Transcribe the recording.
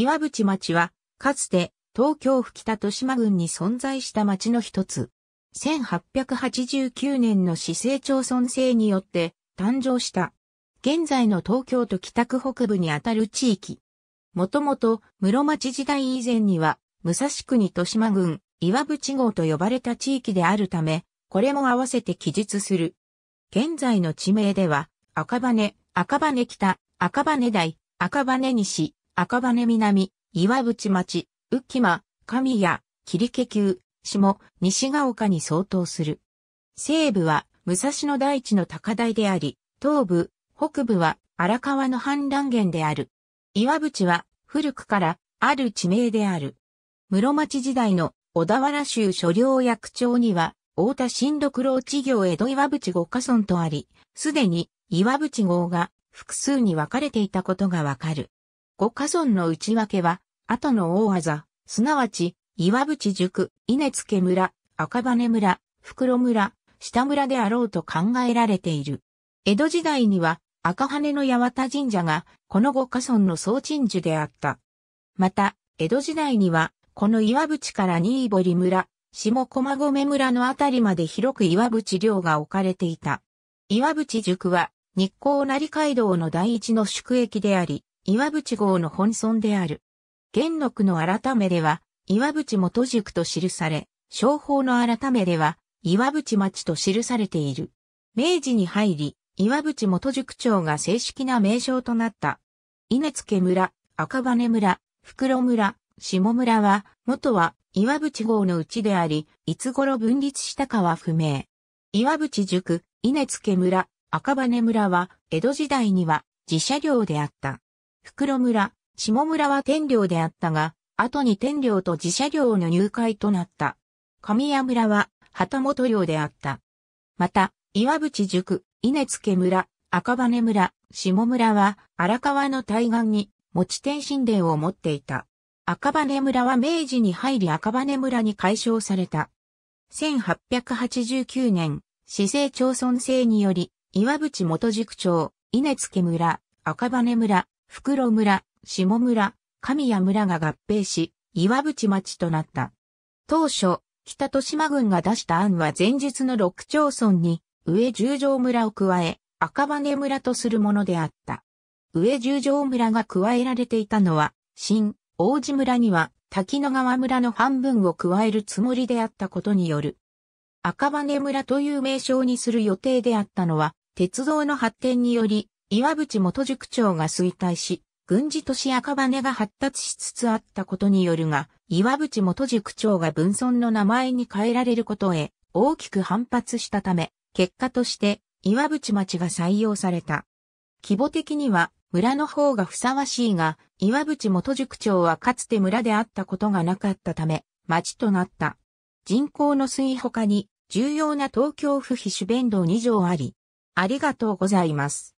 岩淵町は、かつて、東京府北豊島郡に存在した町の一つ。1889年の市政町村制によって誕生した。現在の東京都北区北部にあたる地域。もともと室町時代以前には、武蔵区に豊島郡、岩淵郷と呼ばれた地域であるため、これも合わせて記述する。現在の地名では、赤羽、赤羽北、赤羽台、赤羽西、赤羽南、岩淵町、浮間、神谷、霧気球、下、西ヶ丘に相当する。西部は武蔵野大地の高台であり、東部、北部は荒川の氾濫源である。岩淵は古くからある地名である。室町時代の小田原州所領役長には、大田新六郎地行江戸岩淵五家村とあり、すでに岩淵号が複数に分かれていたことがわかる。五家村の内訳は、後の大技、すなわち、岩淵塾、稲付村、赤羽村、袋村、下村であろうと考えられている。江戸時代には、赤羽の八幡神社が、この五家村の総鎮守であった。また、江戸時代には、この岩淵から新堀村、下駒込村のあたりまで広く岩淵領が置かれていた。岩淵塾は、日光成街道の第一の宿駅であり、岩淵号の本村である。元禄の改めでは、岩淵元塾と記され、商法の改めでは、岩淵町と記されている。明治に入り、岩淵元塾町が正式な名称となった。稲付村、赤羽村、袋村、下村は、元は岩淵号のうちであり、いつ頃分立したかは不明。岩淵塾、稲付村、赤羽村は、江戸時代には自社領であった。袋村、下村は天領であったが、後に天領と自社領の入会となった。神谷村は旗本領であった。また、岩淵塾、稲付村、赤羽村、下村は荒川の対岸に持ち天神殿を持っていた。赤羽村は明治に入り赤羽村に解消された。1889年、市政町村制により、岩淵元塾長、稲付村、赤羽村、袋村、下村、神谷村が合併し、岩淵町となった。当初、北豊島郡が出した案は前日の六町村に、上十条村を加え、赤羽村とするものであった。上十条村が加えられていたのは、新、王子村には、滝野川村の半分を加えるつもりであったことによる。赤羽村という名称にする予定であったのは、鉄道の発展により、岩淵元塾長が衰退し、軍事都市赤羽が発達しつつあったことによるが、岩淵元塾長が文村の名前に変えられることへ大きく反発したため、結果として岩淵町が採用された。規模的には村の方がふさわしいが、岩淵元塾長はかつて村であったことがなかったため、町となった。人口の推移他に重要な東京府比主弁道2条あり。ありがとうございます。